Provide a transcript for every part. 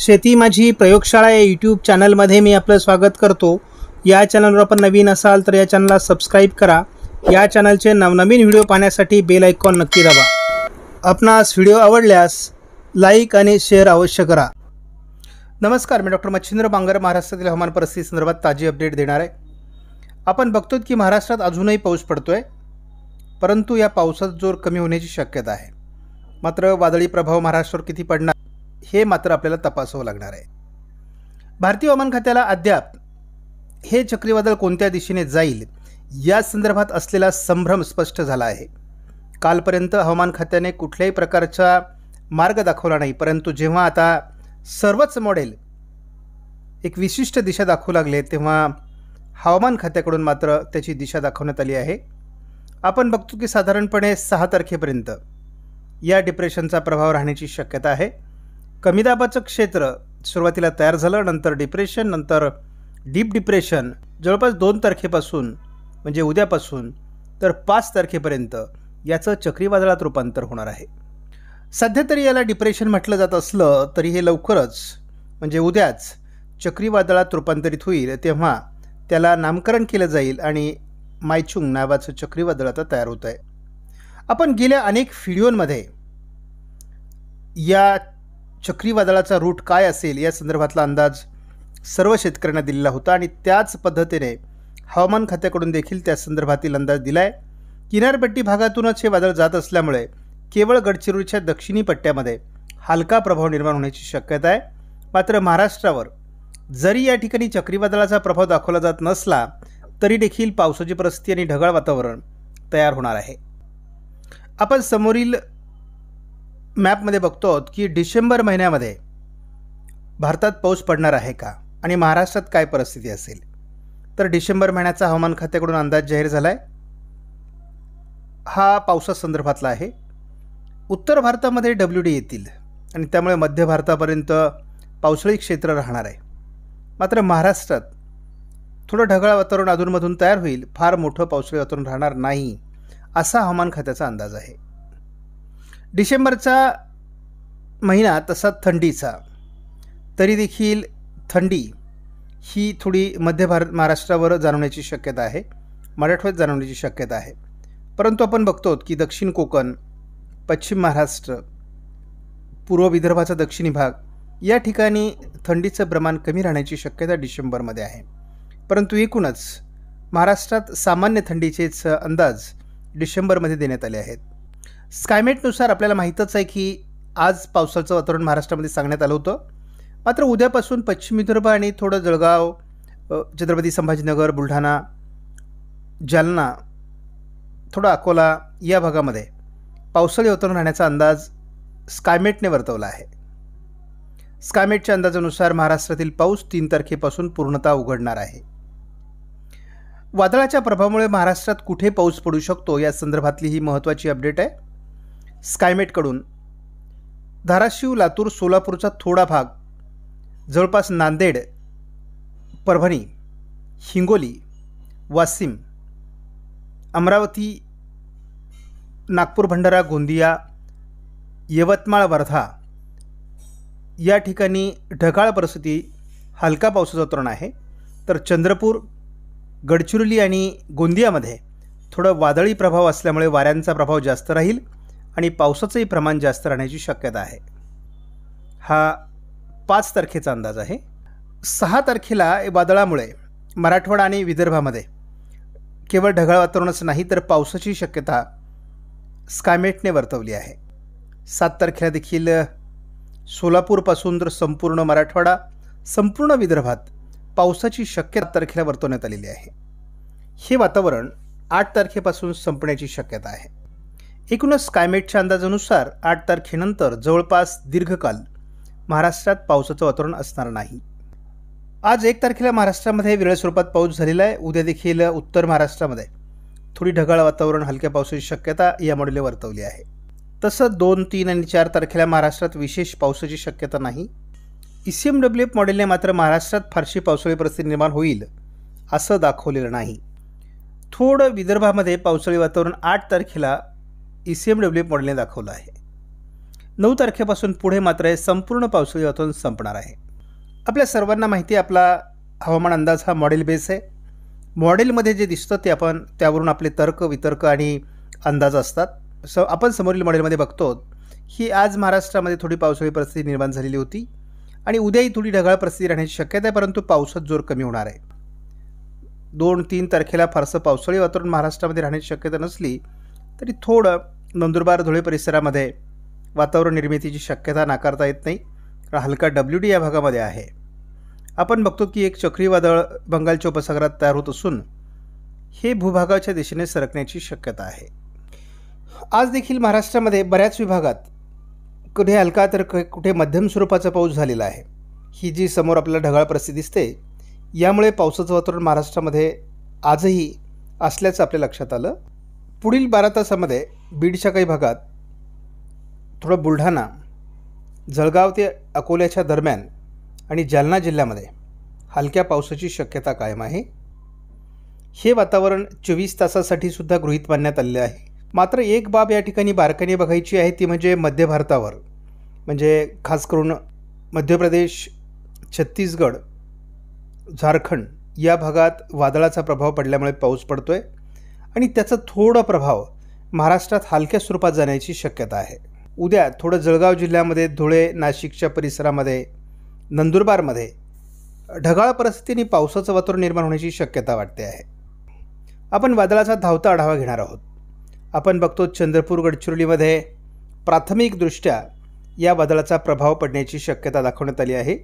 शेती माझी प्रयोगशाळा या यूट्यूब चॅनलमध्ये मी आपलं स्वागत करतो या चॅनलवर आपण नवीन असाल तर या चॅनलला सबस्क्राईब करा या चॅनलचे नवनवीन व्हिडिओ पाहण्यासाठी बेल आयकॉन नक्की दाबा आपणास व्हिडिओ आवडल्यास लाईक आणि शेअर अवश्य करा नमस्कार मी डॉक्टर मच्छिंद्र बांगर महाराष्ट्रातील हवामान परिस्थिती संदर्भात ताजी अपडेट देणार आहे आपण बघतो की महाराष्ट्रात अजूनही पाऊस पडतो आहे परंतु या पावसात जोर कमी होण्याची शक्यता आहे मात्र वादळी प्रभाव महाराष्ट्रावर किती पडणार हे मात्र आपल्याला तपासावं लागणार आहे भारतीय हवामान खात्याला अद्याप हे चक्रीवादळ कोणत्या दिशेने जाईल या संदर्भात असलेला संभ्रम स्पष्ट झाला आहे कालपर्यंत हवामान खात्याने कुठल्याही प्रकारचा मार्ग दाखवला नाही परंतु जेव्हा आता सर्वच मॉडेल एक विशिष्ट दिशा दाखवू लागले तेव्हा हवामान खात्याकडून मात्र त्याची दिशा दाखवण्यात आली आहे आपण बघतो की साधारणपणे सहा तारखेपर्यंत या डिप्रेशनचा प्रभाव राहण्याची शक्यता आहे कमी दाबाचं क्षेत्र सुरुवातीला तयार झालं नंतर डिप्रेशन नंतर डीप डिप्रेशन जवळपास दोन तारखेपासून म्हणजे उद्यापासून तर पाच तारखेपर्यंत याचं चक्रीवादळात रूपांतर होणार आहे सध्या तरी याला डिप्रेशन म्हटलं जात असलं तरी हे लवकरच म्हणजे उद्याच चक्रीवादळात रूपांतरित होईल तेव्हा त्याला नामकरण केलं जाईल आणि मायचुंग नावाचं चक्रीवादळ आता तयार होत आहे आपण गेल्या अनेक व्हिडिओंमध्ये या चक्रीवादळाचा रूट काय असेल या संदर्भातला अंदाज सर्व शेतकऱ्यांना दिलेला होता आणि त्याच पद्धतीने हवामान खात्याकडून देखील त्या संदर्भातील अंदाज दिला आहे किनारपट्टी भागातूनच हे वादळ जात असल्यामुळे केवळ गडचिरोलीच्या दक्षिणी पट्ट्यामध्ये हलका प्रभाव निर्माण होण्याची शक्यता आहे मात्र महाराष्ट्रावर जरी या ठिकाणी चक्रीवादळाचा प्रभाव दाखवला जात नसला तरी देखील पावसाची परिस्थिती आणि ढगाळ वातावरण तयार होणार आहे आपण समोरील मॅपमध्ये बघतो की डिसेंबर महिन्यामध्ये भारतात पाऊस पडणार आहे का आणि महाराष्ट्रात काय परिस्थिती असेल तर डिसेंबर महिन्याचा हवामान खात्याकडून अंदाज जाहीर झाला आहे हा पावसासंदर्भातला आहे उत्तर भारतामध्ये डब्ल्यू डी येतील आणि त्यामुळे मध्य भारतापर्यंत पावसाळी क्षेत्र राहणार आहे मात्र महाराष्ट्रात थोडं ढगाळ वातावरण अधूनमधून तयार होईल फार मोठं पावसाळी वातावरण राहणार नाही असा हवामान खात्याचा अंदाज आहे डिसेंबरचा महिना तसा थंडीचा तरी देखील थंडी ही थोडी मध्य भारत महाराष्ट्रावर जाणवण्याची शक्यता आहे मराठवाड्यात जाणवण्याची शक्यता आहे परंतु आपण बघतो की दक्षिण कोकण पश्चिम महाराष्ट्र पूर्व विदर्भाचा दक्षिणी भाग या ठिकाणी थंडीचं प्रमाण कमी राहण्याची शक्यता डिसेंबरमध्ये आहे परंतु एकूणच महाराष्ट्रात सामान्य थंडीचेच अंदाज डिसेंबरमध्ये देण्यात आले आहेत स्कायमेटनुसार आपल्याला माहीतच आहे की आज पावसाचं वातावरण महाराष्ट्रामध्ये सांगण्यात आलं होतं मात्र उद्यापासून पश्चिम विदर्भ आणि थोडं जळगाव छत्रपती संभाजीनगर बुलढाणा जालना थोडं अकोला या भागामध्ये पावसाळी वातावरण राहण्याचा अंदाज स्कायमेटने वर्तवला आहे स्कायमेटच्या अंदाजानुसार महाराष्ट्रातील पाऊस तीन तारखेपासून पूर्णतः उघडणार आहे वादळाच्या प्रभावामुळे महाराष्ट्रात कुठे पाऊस पडू शकतो या संदर्भातली ही महत्त्वाची अपडेट आहे स्कायमेटकडून धाराशिव लातूर सोलापूरचा थोडा भाग जवळपास नांदेड परभणी हिंगोली वाशिम अमरावती नागपूर भंडारा गोंदिया यवतमाळ वर्धा या ठिकाणी ढगाळ परिस्थिती हलका पावसाचं वातावरण आहे तर चंद्रपूर गडचिरोली आणि गोंदियामध्ये थोडं वादळी प्रभाव असल्यामुळे वाऱ्यांचा प्रभाव जास्त राहील आणि पावसाचंही प्रमाण जास्त राहण्याची शक्यता आहे हा पाच तारखेचा अंदाज आहे सहा तारखेला वादळामुळे मराठवाडा आणि विदर्भामध्ये केवळ ढगाळ वातावरणच नाही तर पावसाची शक्यता स्कायमेटने वर्तवली आहे सात तारखेला देखील सोलापूरपासून तर संपूर्ण मराठवाडा संपूर्ण विदर्भात पावसाची शक्यता तारखेला वर्तवण्यात आलेली आहे हे वातावरण आठ तारखेपासून संपण्याची शक्यता आहे एकूणच स्कायमेटच्या अंदाजानुसार आठ तारखेनंतर जवळपास दीर्घकाल महाराष्ट्रात पावसाचं वातावरण असणार नाही आज एक तारखेला महाराष्ट्रामध्ये विरळ स्वरूपात पाऊस झालेला आहे उद्या देखील उत्तर महाराष्ट्रामध्ये थोडी ढगाळ वातावरण हलक्या पावसाची शक्यता या मॉडेलने वर्तवली आहे तसंच दोन तीन आणि चार तारखेला महाराष्ट्रात विशेष पावसाची शक्यता नाही E C M W F मॉडेलने मात्र महाराष्ट्रात फारशी पावसाळी परिस्थिती निर्माण होईल असं दाखवलेलं नाही थोडं विदर्भामध्ये पावसाळी वातावरण आठ तारखेला ई सी एम डब्ल्यू मॉडेलने दाखवलं आहे नऊ तारखेपासून पुढे मात्र हे संपूर्ण पावसाळी वातावरण संपणार आहे आपल्या सर्वांना माहिती आपला हवामान अंदाज हा मॉडेल बेस आहे मॉडेलमध्ये जे दिसतं ते आपण त्यावरून आपले तर्क वितर्क आणि अंदाज असतात स आपण समोरील मॉडेलमध्ये बघतो ही आज महाराष्ट्रामध्ये थोडी पावसाळी परिस्थिती निर्माण झालेली होती आणि उद्याही थोडी ढगाळ परिस्थिती राहण्याची शक्यता आहे परंतु पावसात जोर कमी होणार आहे दोन तीन तारखेला फारसं पावसाळी वातावरण महाराष्ट्रामध्ये राहण्याची शक्यता नसली तरी थोडं नंदुरबार धुळे परिसरामध्ये वातावरण निर्मितीची शक्यता नाकारता येत नाही कारण हलका डब्ल्यू डी या भागामध्ये आहे आपण बघतो की एक चक्रीवादळ बंगालच्या उपसागरात तयार होत असून हे भूभागाच्या दिशेने सरकण्याची शक्यता आहे आज देखील महाराष्ट्रामध्ये बऱ्याच विभागात कुठे हलका तर कुठे मध्यम स्वरूपाचा पाऊस झालेला आहे ही जी समोर आपल्याला ढगाळ परिस्थिती दिसते यामुळे पावसाचं वातावरण महाराष्ट्रामध्ये आजही असल्याचं आपल्या लक्षात आलं पुढील बारा तासामध्ये बीडच्या काही भागात थोडं बुलढाणा जळगाव ते अकोल्याच्या दरम्यान आणि जालना जिल्ह्यामध्ये हलक्या पावसाची शक्यता कायम आहे हे वातावरण चोवीस तासासाठी सुद्धा गृहीत मानण्यात आले आहे मात्र एक बाब या ठिकाणी बारकाने बघायची आहे ती म्हणजे मध्य भारतावर म्हणजे खास करून मध्य प्रदेश छत्तीसगड झारखंड या भागात वादळाचा प्रभाव पडल्यामुळे पाऊस पडतो आहे आणि त्याचा थोडा प्रभाव महाराष्ट्रात हलक्या स्वरूपात जाण्याची शक्यता आहे उद्या थोडं जळगाव जिल्ह्यामध्ये धुळे नाशिकच्या परिसरामध्ये नंदुरबारमध्ये ढगाळ परिस्थितीने पावसाचं वातावरण निर्माण होण्याची शक्यता वाटते आहे आपण वादळाचा धावता आढावा घेणार आहोत आपण बघतो चंद्रपूर गडचिरोलीमध्ये प्राथमिकदृष्ट्या या वादळाचा प्रभाव पडण्याची शक्यता दाखवण्यात आली आहे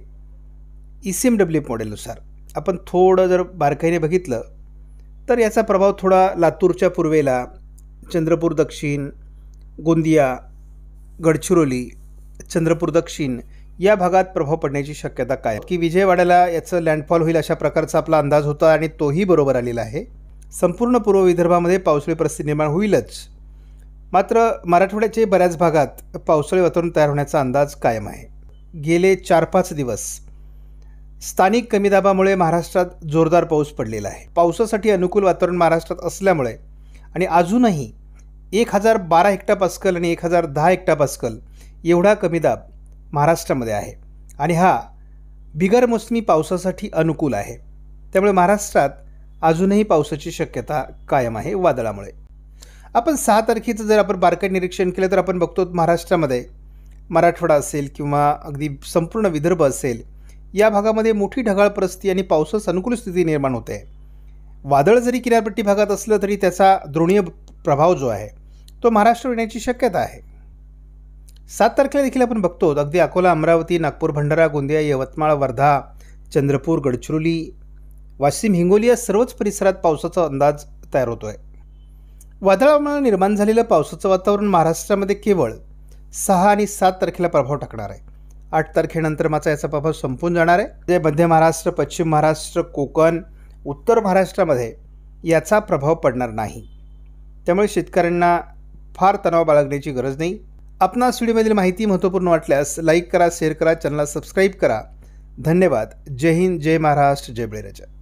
ई सी एम डब्ल्यू मॉडेलनुसार आपण थोडं जर बारकाईने बघितलं तर याचा प्रभाव थोडा लातूरच्या पूर्वेला चंद्रपूर दक्षिण गोंदिया गडचिरोली चंद्रपूर दक्षिण या भागात प्रभाव पडण्याची शक्यता काय की विजयवाड्याला याचं लँडफॉल होईल अशा प्रकारचा आपला अंदाज होता आणि तोही बरोबर आलेला आहे संपूर्ण पूर्व विदर्भामध्ये पावसाळी परिस्थिती निर्माण होईलच मात्र मराठवाड्याचे बऱ्याच भागात पावसाळी वातावरण तयार होण्याचा अंदाज कायम आहे गेले चार पाच दिवस स्थानिक कमी दाबामुळे महाराष्ट्रात जोरदार पाऊस पडलेला आहे पावसासाठी अनुकूल वातावरण महाराष्ट्रात असल्यामुळे आणि अजूनही एक हजार बारा हेक्टा पास्कल आणि एक हजार दहा हेक्टा पास्कल एवढा कमी दाब महाराष्ट्रामध्ये आहे आणि हा बिगर मोसमी पावसासाठी अनुकूल आहे त्यामुळे महाराष्ट्रात अजूनही पावसाची शक्यता कायम आहे वादळामुळे आपण सहा तारखेचं जर आपण बारकाई निरीक्षण केलं तर आपण बघतो महाराष्ट्रामध्ये मराठवाडा असेल किंवा अगदी संपूर्ण विदर्भ असेल या भागामध्ये मोठी ढगाळ परिस्थिती आणि पावसास अनुकूल स्थिती निर्माण होते वादळ जरी किनारपट्टी भागात असलं तरी त्याचा द्रोणीय प्रभाव जो आहे तो महाराष्ट्र येण्याची शक्यता आहे सात तारखेला देखील आपण बघतो अगदी अकोला अमरावती नागपूर भंडारा गोंदिया यवतमाळ वर्धा चंद्रपूर गडचिरोली वाशिम हिंगोली या सर्वच परिसरात पावसाचा अंदाज तयार होतो आहे वादळामुळे निर्माण झालेलं पावसाचं वातावरण महाराष्ट्रामध्ये केवळ सहा आणि सात तारखेला प्रभाव टाकणार आहे आठ तारखेनंतर माझा याचा प्रभाव संपून जाणार आहे जे मध्य महाराष्ट्र पश्चिम महाराष्ट्र कोकण उत्तर महाराष्ट्रामध्ये याचा प्रभाव पडणार नाही त्यामुळे शेतकऱ्यांना फार तणाव बाळगण्याची गरज नाही आपणास व्हिडिओमधील माहिती महत्त्वपूर्ण वाटल्यास लाईक करा शेअर करा चॅनलला सबस्क्राईब करा धन्यवाद जय हिंद जय महाराष्ट्र जय बळीराजा